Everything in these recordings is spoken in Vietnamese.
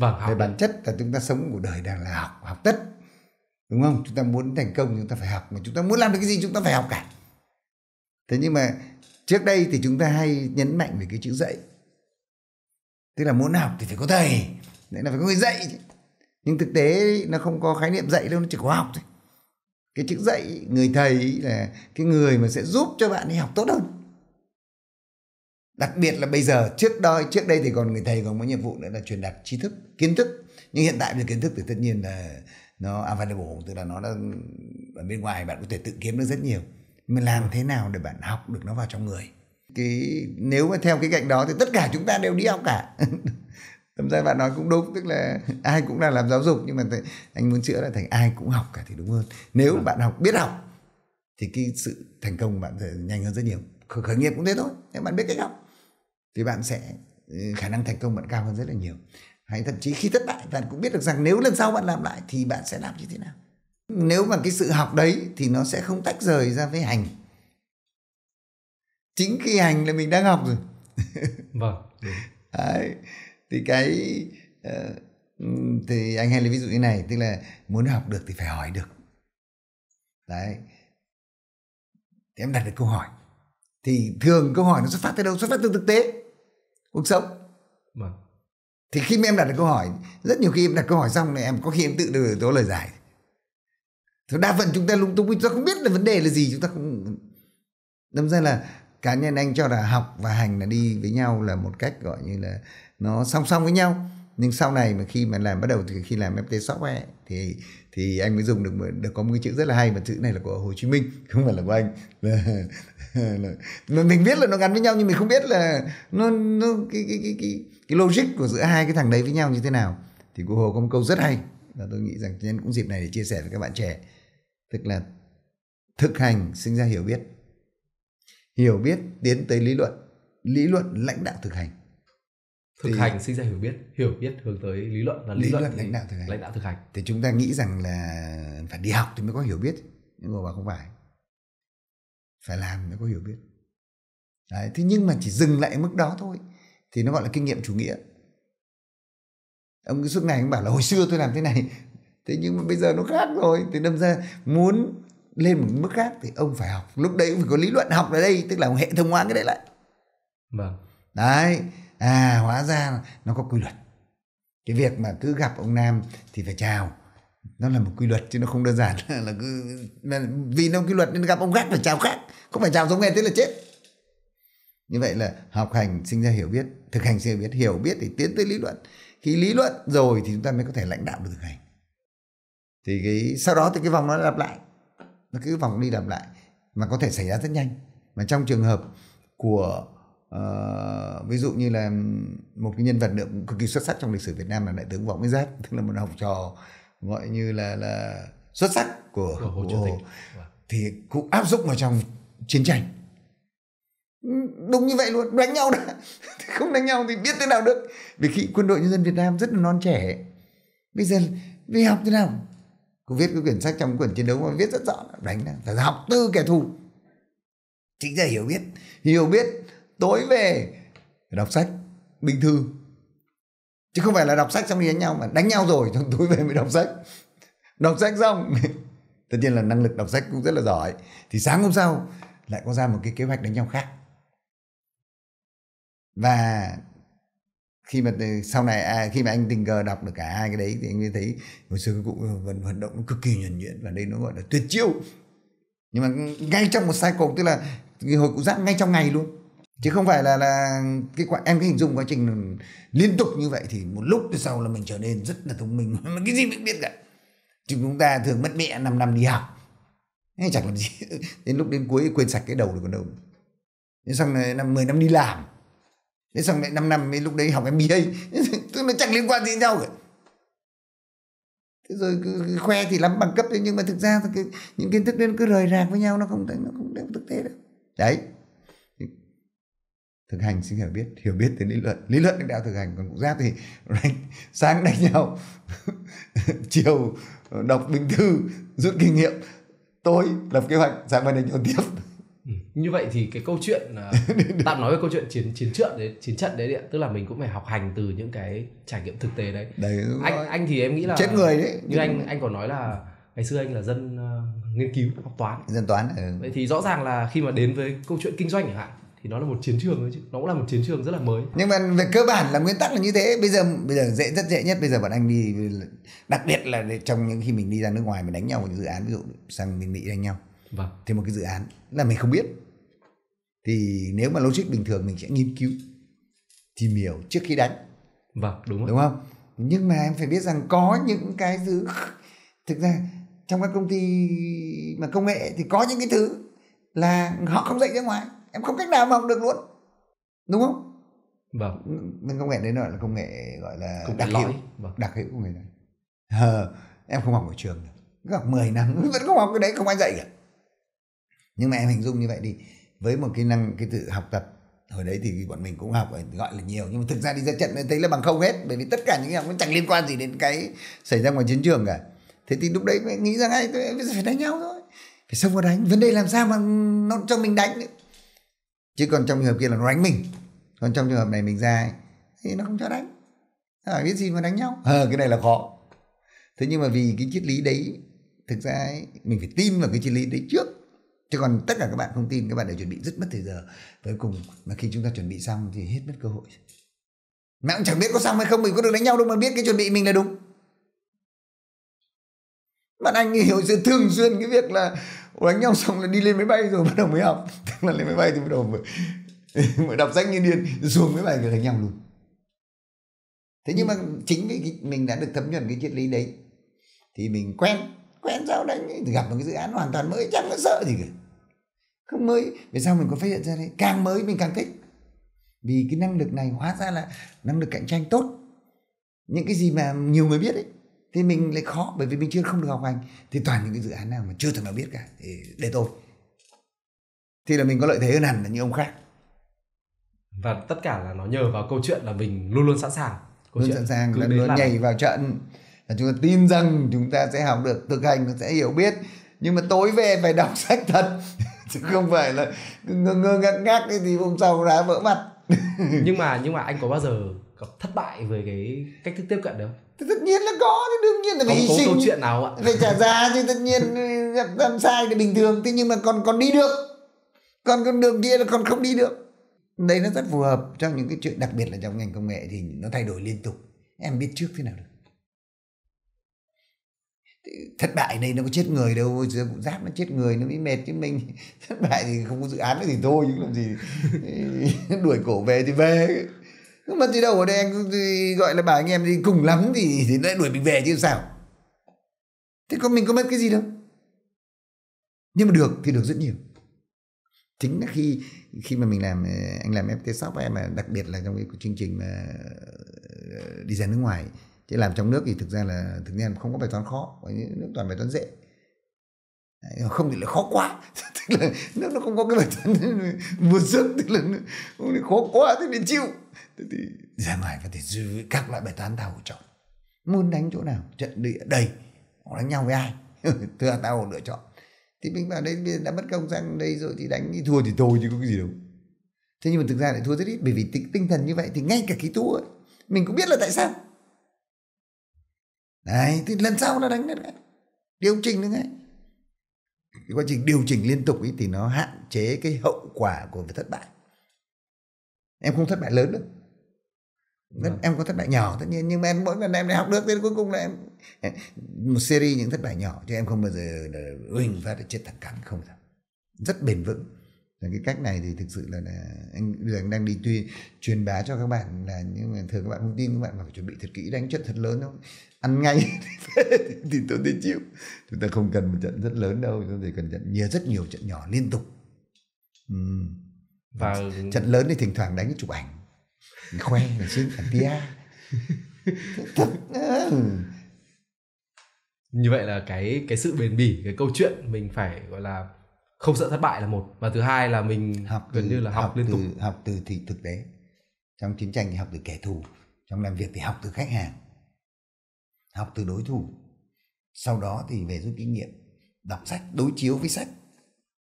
vâng, về bản chất là chúng ta sống cuộc đời đang là học học tất đúng không chúng ta muốn thành công chúng ta phải học mà chúng ta muốn làm được cái gì chúng ta phải học cả thế nhưng mà trước đây thì chúng ta hay nhấn mạnh về cái chữ dạy tức là muốn học thì phải có thầy đấy là phải có người dạy nhưng thực tế nó không có khái niệm dạy đâu nó chỉ có học thôi cái chữ dạy người thầy là cái người mà sẽ giúp cho bạn đi học tốt hơn đặc biệt là bây giờ trước đó trước đây thì còn người thầy còn có nhiệm vụ nữa là truyền đạt tri thức kiến thức nhưng hiện tại về kiến thức thì tất nhiên là nó available tức là nó đã ở bên ngoài bạn có thể tự kiếm được rất nhiều mà làm thế nào để bạn học được nó vào trong người cái nếu mà theo cái cạnh đó thì tất cả chúng ta đều đi học cả tâm ra bạn nói cũng đúng tức là ai cũng là làm giáo dục nhưng mà anh muốn chữa là thành ai cũng học cả thì đúng hơn nếu à. bạn học biết học thì cái sự thành công bạn sẽ nhanh hơn rất nhiều khởi nghiệp cũng thế thôi nếu bạn biết cách học thì bạn sẽ ừ, khả năng thành công bạn cao hơn rất là nhiều hay thậm chí khi thất bại bạn cũng biết được rằng nếu lần sau bạn làm lại thì bạn sẽ làm như thế nào nếu mà cái sự học đấy thì nó sẽ không tách rời ra với hành chính khi hành là mình đang học rồi vâng đấy. thì cái ờ, thì anh hay lấy ví dụ như này tức là muốn học được thì phải hỏi được đấy thì em đặt được câu hỏi thì thường câu hỏi nó xuất phát từ đâu xuất phát từ thực tế cuộc sống vâng. thì khi mà em đặt được câu hỏi rất nhiều khi em đặt câu hỏi xong thì em có khi em tự đưa tố lời giải thì đa phần chúng ta lúng túng chúng ta không biết là vấn đề là gì chúng ta không đâm ra là cá nhân anh cho là học và hành là đi với nhau là một cách gọi như là nó song song với nhau nhưng sau này mà khi mà làm bắt đầu từ khi làm FT software thì thì anh mới dùng được được có một cái chữ rất là hay mà chữ này là của Hồ Chí Minh không phải là của anh mình biết là nó gắn với nhau nhưng mình không biết là nó nó cái cái cái cái, cái logic của giữa hai cái thằng đấy với nhau như thế nào thì của Hồ có một câu rất hay và tôi nghĩ rằng nhân cũng dịp này để chia sẻ với các bạn trẻ tức là thực hành sinh ra hiểu biết hiểu biết tiến tới lý luận lý luận lãnh đạo thực hành thực thì... hành sinh ra hiểu biết hiểu biết hướng tới lý luận và lý, lý luận, luận lãnh đạo thực hành lãnh đạo thực hành thì chúng ta nghĩ rằng là phải đi học thì mới có hiểu biết nhưng mà không phải phải làm mới có hiểu biết Đấy, thế nhưng mà chỉ dừng lại mức đó thôi thì nó gọi là kinh nghiệm chủ nghĩa ông cứ suốt ngày ông bảo là hồi xưa tôi làm thế này thế nhưng mà bây giờ nó khác rồi thì đâm ra muốn lên một mức khác thì ông phải học lúc đấy cũng phải có lý luận học ở đây tức là ông hệ thống hóa cái đấy lại vâng đấy à hóa ra nó có quy luật cái việc mà cứ gặp ông nam thì phải chào nó là một quy luật chứ nó không đơn giản là cứ vì nó quy luật nên gặp ông khác phải chào khác không phải chào giống nghe thế là chết như vậy là học hành sinh ra hiểu biết thực hành sinh ra biết hiểu biết thì tiến tới lý luận khi lý luận rồi thì chúng ta mới có thể lãnh đạo được thực hành thì cái sau đó thì cái vòng nó lặp lại nó cứ vòng đi lặp lại mà có thể xảy ra rất nhanh mà trong trường hợp của Ờ, ví dụ như là một cái nhân vật được cực kỳ xuất sắc trong lịch sử Việt Nam là đại tướng võ nguyên giáp tức là một học trò gọi như là là xuất sắc của, của Hồ, của Hồ. Wow. thì cũng áp dụng vào trong chiến tranh đúng như vậy luôn đánh nhau đã không đánh nhau thì biết thế nào được vì khi quân đội nhân dân Việt Nam rất là non trẻ bây giờ đi học thế nào cô viết cái quyển sách trong quyển chiến đấu mà viết rất rõ đánh là học từ kẻ thù chính là hiểu biết hiểu biết tối về đọc sách bình thư chứ không phải là đọc sách xong đi đánh nhau mà đánh nhau rồi xong tối về mới đọc sách đọc sách xong tất nhiên là năng lực đọc sách cũng rất là giỏi thì sáng hôm sau lại có ra một cái kế hoạch đánh nhau khác và khi mà sau này à, khi mà anh tình cờ đọc được cả hai cái đấy thì anh mới thấy hồi xưa cụ vận vận động nó cực kỳ nhuần nhuyễn và đây nó gọi là tuyệt chiêu nhưng mà ngay trong một cycle tức là hồi cụ giác ngay trong ngày luôn chứ không phải là là cái quả em cái hình dung quá trình liên tục như vậy thì một lúc sau là mình trở nên rất là thông minh mà cái gì mình biết cả chúng chúng ta thường mất mẹ 5 năm đi học Thế chẳng làm gì đến lúc đến cuối quên sạch cái đầu rồi còn đâu đến xong này năm mười năm đi làm đến xong lại 5 năm lúc đấy học MBA tức nó chẳng liên quan gì nhau cả thế rồi cứ khoe thì lắm bằng cấp đấy nhưng mà thực ra thì cái, những kiến thức đấy nó cứ rời rạc với nhau nó không nó không đem thực tế đâu đấy thực hành sinh hiểu biết hiểu biết thì lý luận lý luận lãnh đạo thực hành còn cụ giáp thì đánh, sáng đánh nhau chiều ờ, đọc bình thư rút kinh nghiệm tối lập kế hoạch sáng mai đánh nhau tiếp ừ, như vậy thì cái câu chuyện à, tạm nói về câu chuyện chiến chiến trận đấy chiến trận đấy, đấy tức là mình cũng phải học hành từ những cái trải nghiệm thực tế đấy, đấy anh rồi. anh thì em nghĩ là chết người đấy như anh anh còn nói là ngày xưa anh là dân uh, nghiên cứu học toán dân toán ừ. vậy thì rõ ràng là khi mà đến với câu chuyện kinh doanh chẳng hạn thì nó là một chiến trường thôi chứ nó cũng là một chiến trường rất là mới nhưng mà về cơ bản là nguyên tắc là như thế bây giờ bây giờ dễ rất dễ nhất bây giờ bọn anh đi đặc biệt là trong những khi mình đi ra nước ngoài mình đánh nhau một dự án ví dụ sang bên mỹ đánh nhau vâng. thì một cái dự án là mình không biết thì nếu mà logic bình thường mình sẽ nghiên cứu tìm hiểu trước khi đánh vâng đúng rồi. đúng không nhưng mà em phải biết rằng có những cái thứ thực ra trong các công ty mà công nghệ thì có những cái thứ là họ không dạy ra ngoài em không cách nào mà học được luôn đúng không vâng ừ, nên công nghệ đấy gọi là công nghệ gọi là công đặc hữu vâng. đặc hữu của người này ờ, em không học ở trường được cứ học 10 năm vẫn không học cái đấy không ai dạy cả nhưng mà em hình dung như vậy đi với một cái năng cái tự học tập hồi đấy thì bọn mình cũng học gọi là nhiều nhưng mà thực ra đi ra trận thấy là bằng không hết bởi vì tất cả những học nó chẳng liên quan gì đến cái xảy ra ngoài chiến trường cả thế thì lúc đấy nghĩ rằng ai phải đánh nhau thôi phải xông vào đánh vấn đề làm sao mà nó cho mình đánh nữa chứ còn trong trường hợp kia là nó đánh mình còn trong trường hợp này mình ra thì nó không cho đánh à, biết gì mà đánh nhau ờ à, cái này là khó thế nhưng mà vì cái triết lý đấy thực ra ấy, mình phải tin vào cái triết lý đấy trước chứ còn tất cả các bạn không tin các bạn đều chuẩn bị rất mất thời giờ cuối cùng mà khi chúng ta chuẩn bị xong thì hết mất cơ hội mẹ cũng chẳng biết có xong hay không mình có được đánh nhau đâu mà biết cái chuẩn bị mình là đúng bạn anh hiểu sẽ thường xuyên cái việc là đánh nhau xong là đi lên máy bay rồi bắt đầu mới học tức là lên máy bay thì bắt đầu mới, mới đọc sách như điên xuống máy bay rồi đánh nhau luôn thế nhưng mà chính cái, cái mình đã được thấm nhuần cái triết lý đấy thì mình quen quen sao đánh gặp một cái dự án hoàn toàn mới chẳng có sợ gì cả không mới vì sao mình có phát hiện ra đấy càng mới mình càng thích vì cái năng lực này hóa ra là năng lực cạnh tranh tốt những cái gì mà nhiều người biết ấy thì mình lại khó bởi vì mình chưa không được học hành thì toàn những cái dự án nào mà chưa thể nào biết cả thì để tôi thì là mình có lợi thế hơn hẳn là những ông khác và tất cả là nó nhờ vào câu chuyện là mình luôn luôn sẵn sàng câu luôn sẵn sàng cứ luôn là... nhảy vào trận là chúng ta tin rằng chúng ta sẽ học được thực hành sẽ hiểu biết nhưng mà tối về phải đọc sách thật chứ không phải là ngơ ngơ ngác ngác thì hôm sau đá vỡ mặt nhưng mà nhưng mà anh có bao giờ gặp thất bại về cái cách thức tiếp cận đấy không tất nhiên là có thì đương nhiên là phải hy sinh câu chuyện nào ạ phải trả giá thì tất nhiên làm sai thì bình thường thế nhưng mà còn còn đi được còn con đường kia là còn không đi được đấy nó rất phù hợp trong những cái chuyện đặc biệt là trong ngành công nghệ thì nó thay đổi liên tục em biết trước thế nào được thất bại này nó có chết người đâu giờ cũng giáp nó chết người nó mới mệt chứ mình thất bại thì không có dự án nữa thì thôi chứ làm gì đuổi cổ về thì về không mất gì đâu ở đây anh gọi là bà anh em đi cùng lắm thì thì lại đuổi mình về chứ sao thế có mình có mất cái gì đâu nhưng mà được thì được rất nhiều chính là khi khi mà mình làm ờ, anh làm FT shop em mà đặc biệt là trong cái chương trình mà ờ, đi ra nước ngoài chứ làm trong nước thì thực ra là thực ra là không có bài toán khó toàn bài toán dễ không thì lại khó quá tức là nếu nó không có cái bản thân vượt sức tức là khó quá thì để chịu thế thì ra ngoài và thì dư các loại bài toán tao chọn muốn đánh chỗ nào trận địa đầy họ đánh nhau với ai thưa tao lựa chọn thì mình vào đây bây giờ đã mất công sang đây rồi thì đánh thì thua thì thôi chứ có cái gì đâu thế nhưng mà thực ra lại thua rất ít bởi vì tính, tinh thần như vậy thì ngay cả khi thua ấy, mình cũng biết là tại sao đấy thì lần sau nó đánh nữa điều chỉnh nữa ngay cái quá trình điều chỉnh liên tục ấy thì nó hạn chế cái hậu quả của việc thất bại em không thất bại lớn đâu Vâng. em có thất bại nhỏ tất nhiên nhưng mà em mỗi lần em lại học được đến cuối cùng là em một series những thất bại nhỏ cho em không bao giờ huỳnh phát chết thẳng cẳng không sao rất bền vững là cái cách này thì thực sự là, là anh bây anh đang đi tuy truyền bá cho các bạn là nhưng mà thường các bạn không tin các bạn phải chuẩn bị thật kỹ đánh trận thật lớn không ăn ngay thì tôi thấy chịu chúng ta không cần một trận rất lớn đâu chúng ta chỉ cần trận nhiều rất nhiều trận nhỏ liên tục ừ. và trận lớn thì thỉnh thoảng đánh chụp ảnh mình khoe mình xin ảnh pia như vậy là cái cái sự bền bỉ cái câu chuyện mình phải gọi là không sợ thất bại là một và thứ hai là mình học từ, gần như là học, học liên từ, tục học từ thì thực tế trong chiến tranh thì học từ kẻ thù trong làm việc thì học từ khách hàng học từ đối thủ sau đó thì về rút kinh nghiệm đọc sách đối chiếu với sách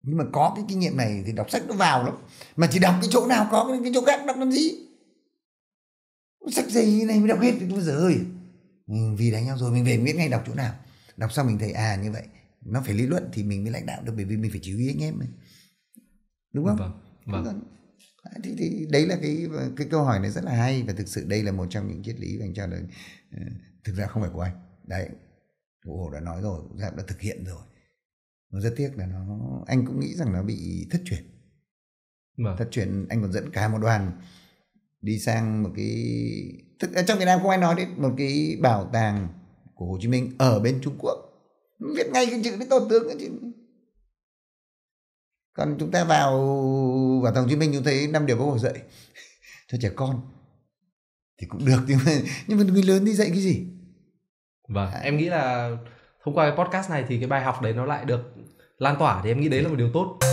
nhưng mà có cái kinh nghiệm này thì đọc sách nó vào lắm mà chỉ đọc cái chỗ nào có cái, cái chỗ khác đọc làm gì sách gì này mới đọc hết bây giờ ơi ừ, vì đánh nhau rồi mình về mình biết ngay đọc chỗ nào đọc xong mình thấy à như vậy nó phải lý luận thì mình mới lãnh đạo được bởi vì mình phải chỉ huy anh em này đúng không vâng, vâng. Đúng thì, thì đấy là cái cái câu hỏi này rất là hay và thực sự đây là một trong những triết lý và anh cho là ờ, thực ra không phải của anh đấy cụ hồ đã nói rồi cụ đã thực hiện rồi nó rất tiếc là nó anh cũng nghĩ rằng nó bị thất truyền vâng. thất truyền anh còn dẫn cả một đoàn đi sang một cái thực, à, trong Việt Nam không ai nói đến một cái bảo tàng của Hồ Chí Minh ở bên Trung Quốc viết ngay cái chữ cái tôn tướng cái chữ còn chúng ta vào bảo tàng hồ chí minh chúng thấy năm điều bác hồ dạy cho trẻ con thì cũng được nhưng mà nhưng mà người lớn đi dạy cái gì và vâng, à. em nghĩ là thông qua cái podcast này thì cái bài học đấy nó lại được lan tỏa thì em nghĩ đấy là một điều tốt